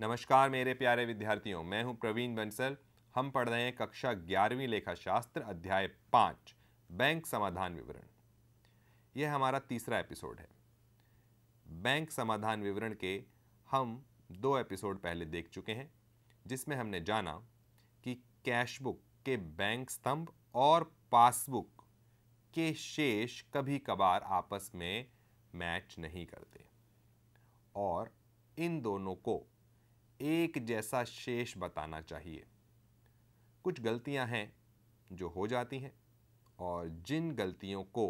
नमस्कार मेरे प्यारे विद्यार्थियों मैं हूं प्रवीण बंसल हम पढ़ रहे हैं कक्षा ग्यारहवीं लेखा शास्त्र अध्याय पाँच बैंक समाधान विवरण यह हमारा तीसरा एपिसोड है बैंक समाधान विवरण के हम दो एपिसोड पहले देख चुके हैं जिसमें हमने जाना कि कैशबुक के बैंक स्तंभ और पासबुक के शेष कभी कभार आपस में मैच नहीं करते और इन दोनों को एक जैसा शेष बताना चाहिए कुछ गलतियां हैं जो हो जाती हैं और जिन गलतियों को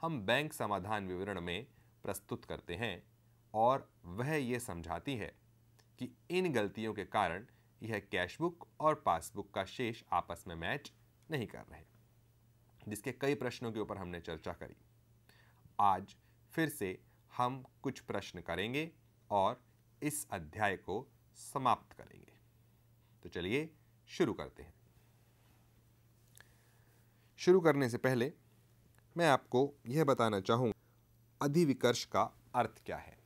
हम बैंक समाधान विवरण में प्रस्तुत करते हैं और वह ये समझाती है कि इन गलतियों के कारण यह कैशबुक और पासबुक का शेष आपस में मैच नहीं कर रहे जिसके कई प्रश्नों के ऊपर हमने चर्चा करी आज फिर से हम कुछ प्रश्न करेंगे और इस अध्याय को समाप्त करेंगे तो चलिए शुरू करते हैं शुरू करने से पहले मैं आपको यह बताना चाहूंगा अधिविकर्ष का अर्थ क्या है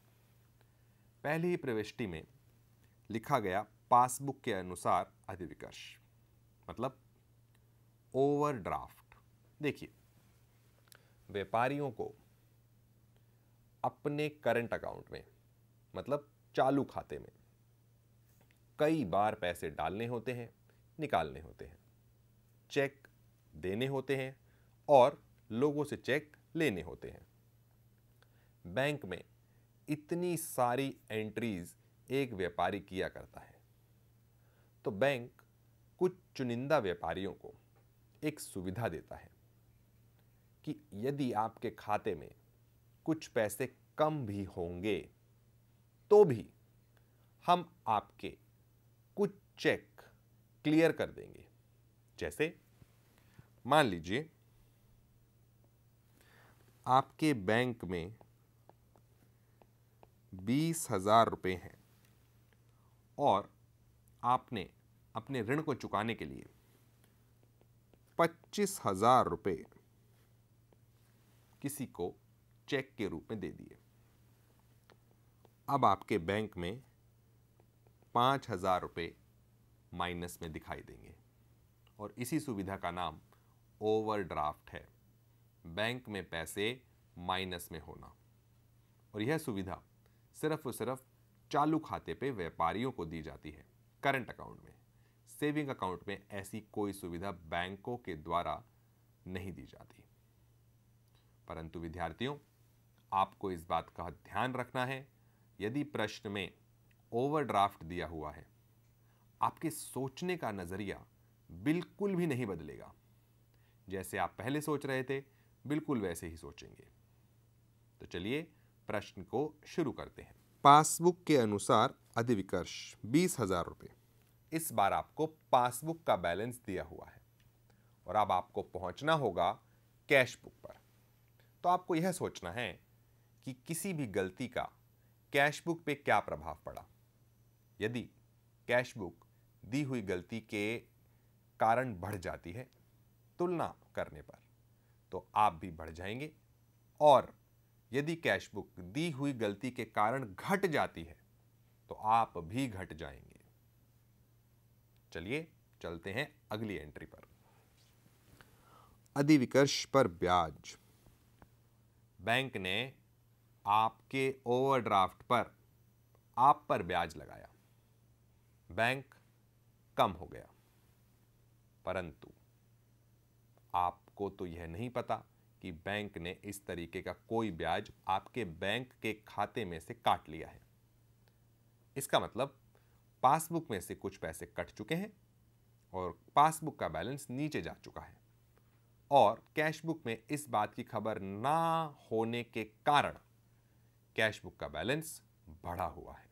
पहली ही प्रविष्टि में लिखा गया पासबुक के अनुसार अधिविकर्ष मतलब ओवरड्राफ्ट देखिए व्यापारियों को अपने करंट अकाउंट में मतलब चालू खाते में कई बार पैसे डालने होते हैं निकालने होते हैं चेक देने होते हैं और लोगों से चेक लेने होते हैं बैंक में इतनी सारी एंट्रीज एक व्यापारी किया करता है तो बैंक कुछ चुनिंदा व्यापारियों को एक सुविधा देता है कि यदि आपके खाते में कुछ पैसे कम भी होंगे तो भी हम आपके चेक क्लियर कर देंगे जैसे मान लीजिए आपके बैंक में बीस हजार रुपये हैं और आपने अपने ऋण को चुकाने के लिए पच्चीस हजार रुपये किसी को चेक के रूप में दे दिए अब आपके बैंक में पाँच हजार रुपये माइनस में दिखाई देंगे और इसी सुविधा का नाम ओवरड्राफ्ट है बैंक में पैसे माइनस में होना और यह सुविधा सिर्फ और सिर्फ चालू खाते पे व्यापारियों को दी जाती है करंट अकाउंट में सेविंग अकाउंट में ऐसी कोई सुविधा बैंकों के द्वारा नहीं दी जाती परंतु विद्यार्थियों आपको इस बात का ध्यान रखना है यदि प्रश्न में ओवरड्राफ्ट दिया हुआ है आपके सोचने का नज़रिया बिल्कुल भी नहीं बदलेगा जैसे आप पहले सोच रहे थे बिल्कुल वैसे ही सोचेंगे तो चलिए प्रश्न को शुरू करते हैं पासबुक के अनुसार अधिविकर्ष बीस हजार रुपये इस बार आपको पासबुक का बैलेंस दिया हुआ है और अब आपको पहुंचना होगा कैश बुक पर तो आपको यह सोचना है कि किसी भी गलती का कैश बुक पे क्या प्रभाव पड़ा यदि कैश बुक दी हुई गलती के कारण बढ़ जाती है तुलना करने पर तो आप भी बढ़ जाएंगे और यदि कैश बुक दी हुई गलती के कारण घट जाती है तो आप भी घट जाएंगे चलिए चलते हैं अगली एंट्री पर अधिविकर्ष पर ब्याज बैंक ने आपके ओवरड्राफ्ट पर आप पर ब्याज लगाया बैंक कम हो गया परंतु आपको तो यह नहीं पता कि बैंक ने इस तरीके का कोई ब्याज आपके बैंक के खाते में से काट लिया है इसका मतलब पासबुक में से कुछ पैसे कट चुके हैं और पासबुक का बैलेंस नीचे जा चुका है और कैशबुक में इस बात की खबर ना होने के कारण कैशबुक का बैलेंस बढ़ा हुआ है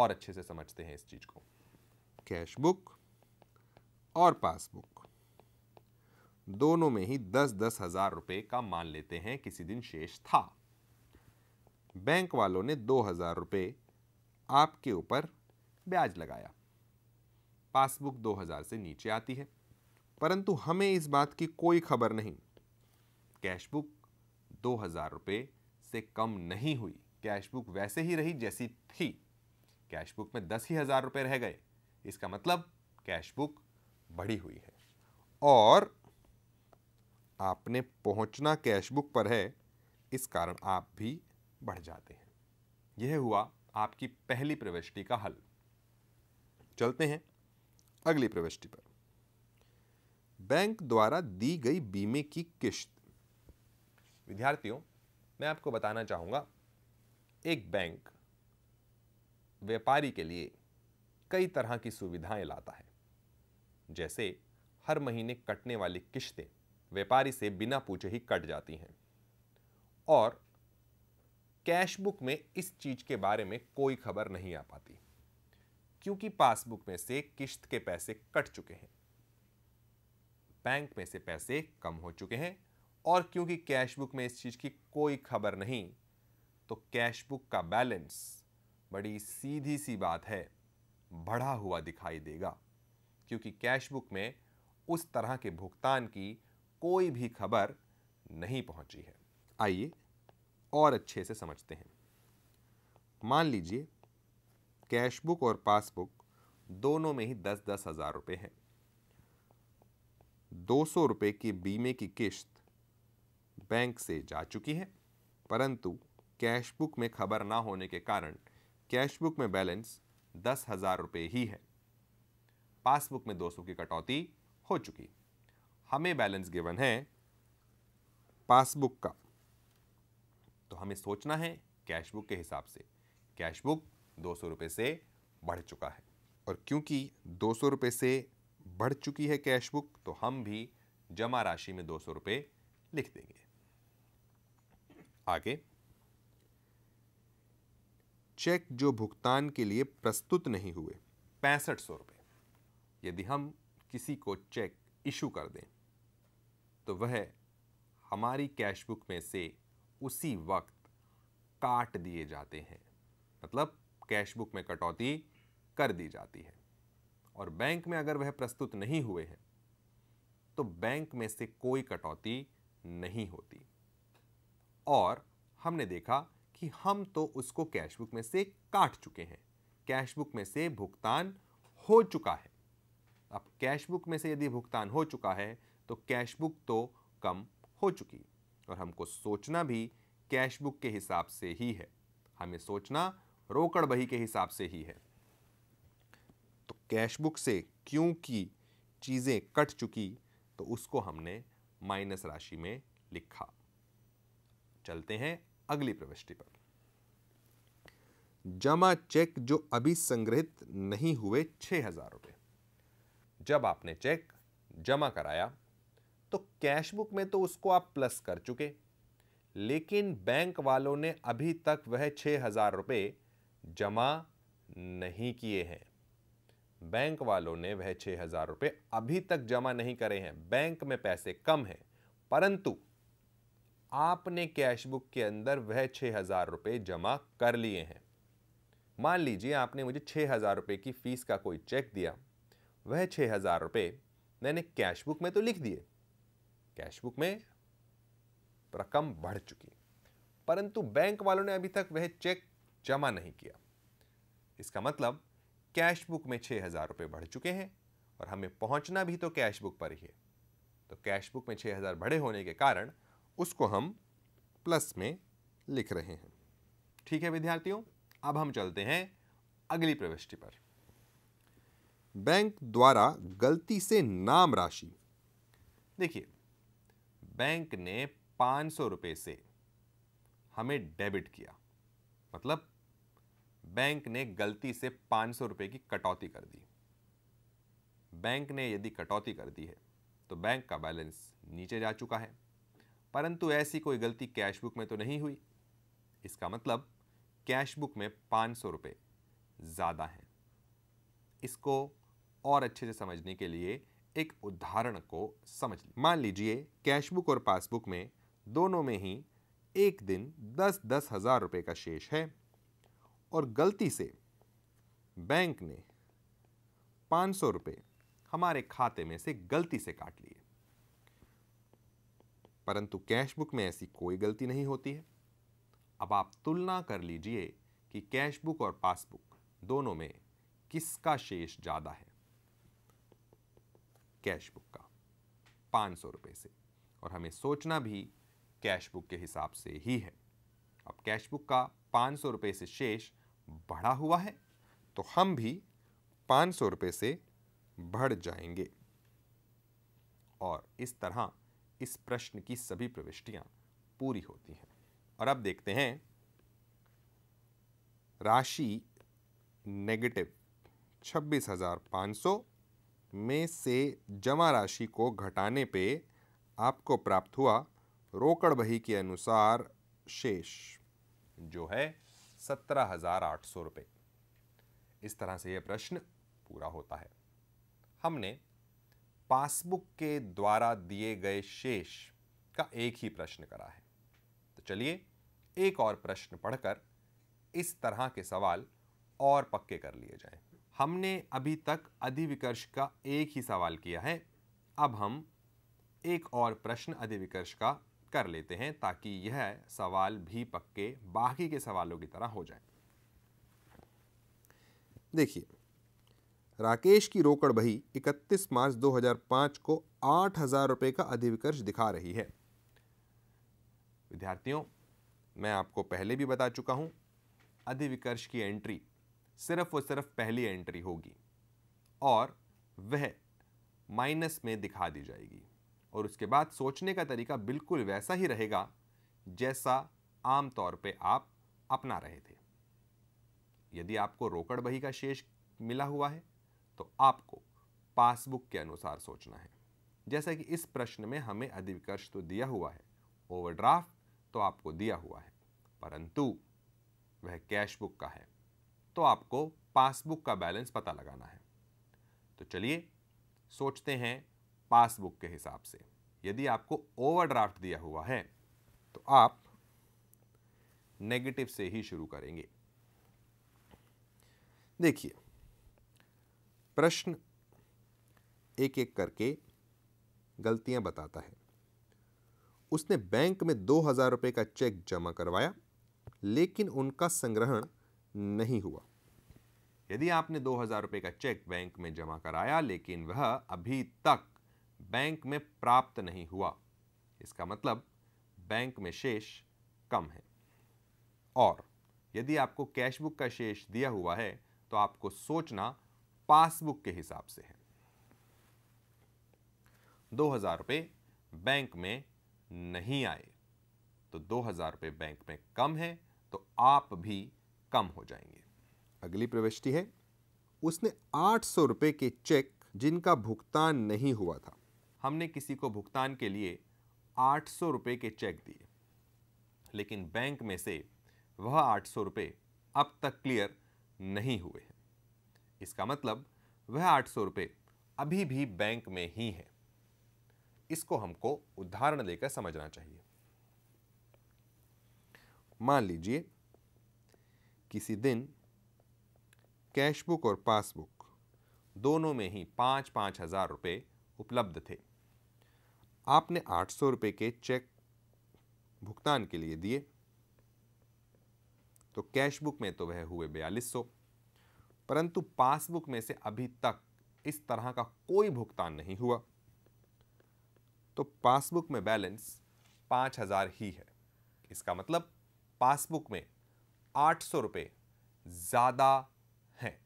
और अच्छे से समझते हैं इस चीज को कैश बुक और पासबुक दोनों में ही दस दस हजार रुपये का मान लेते हैं किसी दिन शेष था बैंक वालों ने दो हजार रुपये आपके ऊपर ब्याज लगाया पासबुक दो हजार से नीचे आती है परंतु हमें इस बात की कोई खबर नहीं कैश बुक दो हजार रुपये से कम नहीं हुई कैश बुक वैसे ही रही जैसी थी कैश बुक में दस ही हजार रुपये रह गए इसका मतलब कैश बुक बढ़ी हुई है और आपने पहुंचना कैश बुक पर है इस कारण आप भी बढ़ जाते हैं यह हुआ आपकी पहली प्रविष्टि का हल चलते हैं अगली प्रविष्टि पर बैंक द्वारा दी गई बीमे की किश्त विद्यार्थियों मैं आपको बताना चाहूँगा एक बैंक व्यापारी के लिए कई तरह की सुविधाएं लाता है जैसे हर महीने कटने वाली किश्तें व्यापारी से बिना पूछे ही कट जाती हैं और कैशबुक में इस चीज़ के बारे में कोई खबर नहीं आ पाती क्योंकि पासबुक में से किश्त के पैसे कट चुके हैं बैंक में से पैसे कम हो चुके हैं और क्योंकि कैशबुक में इस चीज़ की कोई खबर नहीं तो कैशबुक का बैलेंस बड़ी सीधी सी बात है बढ़ा हुआ दिखाई देगा क्योंकि कैशबुक में उस तरह के भुगतान की कोई भी खबर नहीं पहुंची है आइए और अच्छे से समझते हैं मान लीजिए कैशबुक और पासबुक दोनों में ही दस दस हज़ार रुपये हैं दो सौ रुपये के बीमे की किश्त बैंक से जा चुकी है परंतु कैशबुक में खबर ना होने के कारण कैशबुक में बैलेंस दस हज़ार रुपये ही है पासबुक में दो सौ की कटौती हो चुकी हमें बैलेंस गिवन है पासबुक का तो हमें सोचना है कैशबुक के हिसाब से कैशबुक दो सौ रुपये से बढ़ चुका है और क्योंकि दो सौ रुपये से बढ़ चुकी है कैशबुक तो हम भी जमा राशि में दो सौ रुपये लिख देंगे आगे चेक जो भुगतान के लिए प्रस्तुत नहीं हुए पैंसठ सौ रुपये यदि हम किसी को चेक इशू कर दें तो वह हमारी कैशबुक में से उसी वक्त काट दिए जाते हैं मतलब कैशबुक में कटौती कर दी जाती है और बैंक में अगर वह प्रस्तुत नहीं हुए हैं तो बैंक में से कोई कटौती नहीं होती और हमने देखा कि हम तो उसको कैशबुक में से काट चुके हैं कैश बुक में से भुगतान हो चुका है अब कैशबुक में से यदि भुगतान हो चुका है तो कैशबुक तो कम हो चुकी और हमको सोचना भी कैशबुक के हिसाब से ही है हमें सोचना रोकड़ बही के हिसाब से ही है तो कैशबुक से क्योंकि चीज़ें कट चुकी तो उसको हमने माइनस राशि में लिखा चलते हैं अगली प्रविष्टि पर जमा चेक जो अभी संग्रहित नहीं हुए छह हजार रुपए जब आपने चेक जमा कराया तो कैशबुक में तो उसको आप प्लस कर चुके लेकिन बैंक वालों ने अभी तक वह छह हजार रुपये जमा नहीं किए हैं बैंक वालों ने वह छह हजार रुपये अभी तक जमा नहीं करे हैं बैंक में पैसे कम हैं परंतु आपने कैशबुक के अंदर वह छः हज़ार रुपये जमा कर लिए हैं मान लीजिए आपने मुझे छः हज़ार रुपये की फ़ीस का कोई चेक दिया वह छः हज़ार रुपये मैंने कैश बुक में तो लिख दिए कैशबुक में रकम बढ़ चुकी परंतु बैंक वालों ने अभी तक वह चेक जमा नहीं किया इसका मतलब कैशबुक में छः हज़ार रुपये बढ़ चुके हैं और हमें पहुंचना भी तो कैशबुक पर ही है तो कैश बुक में छः हज़ार बढ़े होने के कारण उसको हम प्लस में लिख रहे हैं ठीक है विद्यार्थियों अब हम चलते हैं अगली प्रविष्टि पर बैंक द्वारा गलती से नाम राशि देखिए बैंक ने पांच सौ रुपये से हमें डेबिट किया मतलब बैंक ने गलती से पांच सौ रुपए की कटौती कर दी बैंक ने यदि कटौती कर दी है तो बैंक का बैलेंस नीचे जा चुका है परंतु ऐसी कोई गलती कैशबुक में तो नहीं हुई इसका मतलब कैशबुक में पाँच सौ रुपये ज़्यादा हैं इसको और अच्छे से समझने के लिए एक उदाहरण को समझ लें मान लीजिए कैशबुक और पासबुक में दोनों में ही एक दिन दस दस हज़ार रुपये का शेष है और गलती से बैंक ने पाँच सौ रुपये हमारे खाते में से गलती से काट लिए परंतु कैश बुक में ऐसी कोई गलती नहीं होती है अब आप तुलना कर लीजिए कि कैश बुक और पासबुक दोनों में किसका शेष ज़्यादा है कैश बुक का पाँच सौ रुपये से और हमें सोचना भी कैश बुक के हिसाब से ही है अब कैश बुक का पाँच सौ रुपये से शेष बढ़ा हुआ है तो हम भी पाँच सौ रुपये से बढ़ जाएंगे और इस तरह इस प्रश्न की सभी प्रविष्टियां पूरी होती हैं और अब देखते हैं राशि नेगेटिव छब्बीस हज़ार सौ में से जमा राशि को घटाने पे आपको प्राप्त हुआ रोकड़ बही के अनुसार शेष जो है सत्रह हज़ार आठ सौ रुपये इस तरह से यह प्रश्न पूरा होता है हमने पासबुक के द्वारा दिए गए शेष का एक ही प्रश्न करा है तो चलिए एक और प्रश्न पढ़कर इस तरह के सवाल और पक्के कर लिए जाएं। हमने अभी तक अधिविकर्ष का एक ही सवाल किया है अब हम एक और प्रश्न अधिविकर्ष का कर लेते हैं ताकि यह सवाल भी पक्के बाकी के सवालों की तरह हो जाए देखिए राकेश की रोकड़ बही 31 मार्च 2005 को आठ हजार रुपये का अधिविकर्ष दिखा रही है विद्यार्थियों मैं आपको पहले भी बता चुका हूं अधिविकर्ष की एंट्री सिर्फ और सिर्फ पहली एंट्री होगी और वह माइनस में दिखा दी जाएगी और उसके बाद सोचने का तरीका बिल्कुल वैसा ही रहेगा जैसा आमतौर पे आप अपना रहे थे यदि आपको रोकड़ बही का शेष मिला हुआ है तो आपको पासबुक के अनुसार सोचना है जैसा कि इस प्रश्न में हमें अधिविकर्ष तो दिया हुआ है ओवरड्राफ्ट तो आपको दिया हुआ है परंतु वह कैश बुक का है तो आपको पासबुक का बैलेंस पता लगाना है तो चलिए सोचते हैं पासबुक के हिसाब से यदि आपको ओवरड्राफ्ट दिया हुआ है तो आप नेगेटिव से ही शुरू करेंगे देखिए प्रश्न एक एक करके गलतियां बताता है उसने बैंक में दो हज़ार रुपये का चेक जमा करवाया लेकिन उनका संग्रहण नहीं हुआ यदि आपने दो हज़ार रुपये का चेक बैंक में जमा कराया लेकिन वह अभी तक बैंक में प्राप्त नहीं हुआ इसका मतलब बैंक में शेष कम है और यदि आपको कैशबुक का शेष दिया हुआ है तो आपको सोचना पासबुक के हिसाब से है दो हजार रुपये बैंक में नहीं आए तो दो हजार रुपये बैंक में कम है तो आप भी कम हो जाएंगे अगली प्रविष्टि है उसने आठ सौ रुपये के चेक जिनका भुगतान नहीं हुआ था हमने किसी को भुगतान के लिए आठ सौ रुपये के चेक दिए लेकिन बैंक में से वह आठ सौ रुपये अब तक क्लियर नहीं हुए इसका मतलब वह आठ सौ रुपये अभी भी बैंक में ही है इसको हमको उदाहरण देकर समझना चाहिए मान लीजिए किसी दिन कैशबुक और पासबुक दोनों में ही पाँच पाँच हज़ार रुपये उपलब्ध थे आपने आठ सौ रुपये के चेक भुगतान के लिए दिए तो कैशबुक में तो वह हुए बयालीस सौ परंतु पासबुक में से अभी तक इस तरह का कोई भुगतान नहीं हुआ तो पासबुक में बैलेंस पाँच हजार ही है इसका मतलब पासबुक में आठ सौ रुपये ज़्यादा हैं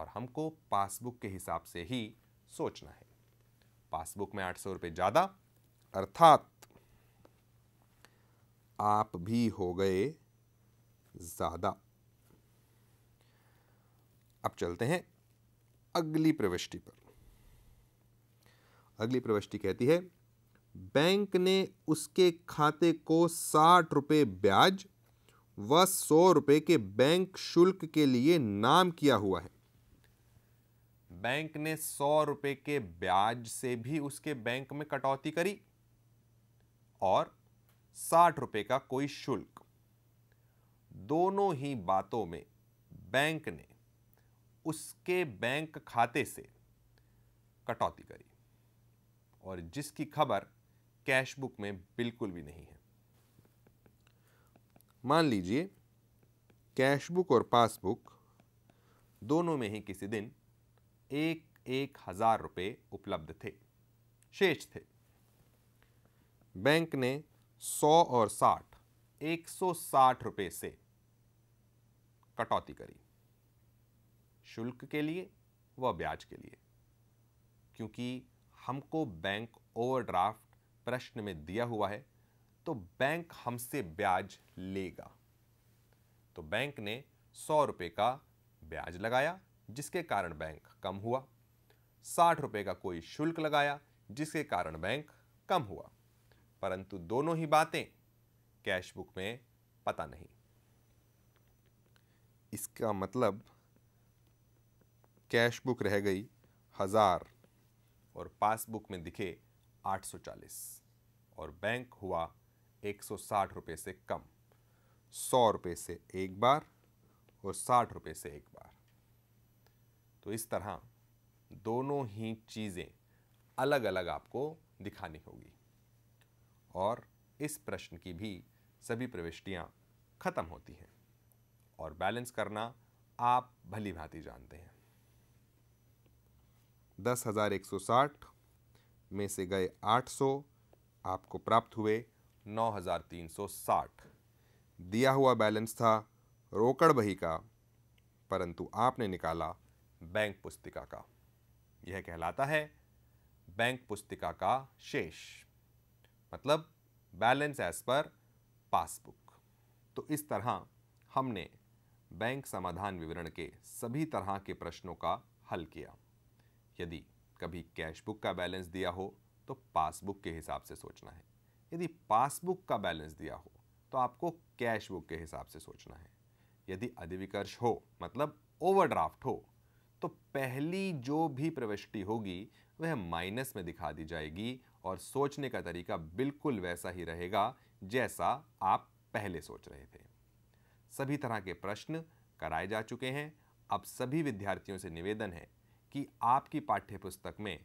और हमको पासबुक के हिसाब से ही सोचना है पासबुक में आठ सौ रुपये ज़्यादा अर्थात आप भी हो गए ज़्यादा अब चलते हैं अगली प्रविष्टि पर अगली प्रविष्टि कहती है बैंक ने उसके खाते को साठ रुपये ब्याज व सौ रुपये के बैंक शुल्क के लिए नाम किया हुआ है बैंक ने सौ रुपये के ब्याज से भी उसके बैंक में कटौती करी और साठ रुपये का कोई शुल्क दोनों ही बातों में बैंक ने उसके बैंक खाते से कटौती करी और जिसकी खबर कैशबुक में बिल्कुल भी नहीं है मान लीजिए कैशबुक और पासबुक दोनों में ही किसी दिन एक एक हजार रुपये उपलब्ध थे शेष थे बैंक ने सौ और साठ एक सौ साठ रुपये से कटौती करी शुल्क के लिए व ब्याज के लिए क्योंकि हमको बैंक ओवरड्राफ्ट प्रश्न में दिया हुआ है तो बैंक हमसे ब्याज लेगा तो बैंक ने सौ रुपये का ब्याज लगाया जिसके कारण बैंक कम हुआ साठ रुपये का कोई शुल्क लगाया जिसके कारण बैंक कम हुआ परंतु दोनों ही बातें कैशबुक में पता नहीं इसका मतलब कैश बुक रह गई हज़ार और पासबुक में दिखे 840 और बैंक हुआ 160 रुपए से कम सौ रुपये से एक बार और साठ रुपये से एक बार तो इस तरह दोनों ही चीज़ें अलग अलग आपको दिखानी होगी और इस प्रश्न की भी सभी प्रविष्टियाँ ख़त्म होती हैं और बैलेंस करना आप भली भांति जानते हैं दस हज़ार एक सौ साठ में से गए आठ सौ आपको प्राप्त हुए नौ हज़ार तीन सौ साठ दिया हुआ बैलेंस था रोकड़ बही का परंतु आपने निकाला बैंक पुस्तिका का यह कहलाता है बैंक पुस्तिका का शेष मतलब बैलेंस एज पर पासबुक तो इस तरह हमने बैंक समाधान विवरण के सभी तरह के प्रश्नों का हल किया यदि कभी कैशबुक का बैलेंस दिया हो तो पासबुक के हिसाब से सोचना है यदि पासबुक का बैलेंस दिया हो तो आपको कैशबुक के हिसाब से सोचना है यदि अधिविकर्ष हो मतलब ओवरड्राफ्ट हो तो पहली जो भी प्रविष्टि होगी वह माइनस में दिखा दी जाएगी और सोचने का तरीका बिल्कुल वैसा ही रहेगा जैसा आप पहले सोच रहे थे सभी तरह के प्रश्न कराए जा चुके हैं अब सभी विद्यार्थियों से निवेदन है कि आपकी पाठ्य पुस्तक में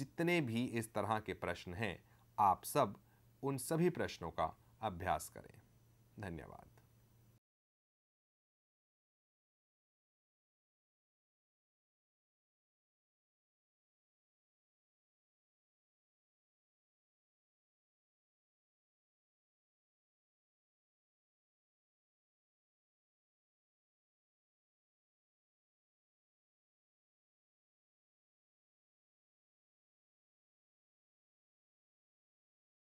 जितने भी इस तरह के प्रश्न हैं आप सब उन सभी प्रश्नों का अभ्यास करें धन्यवाद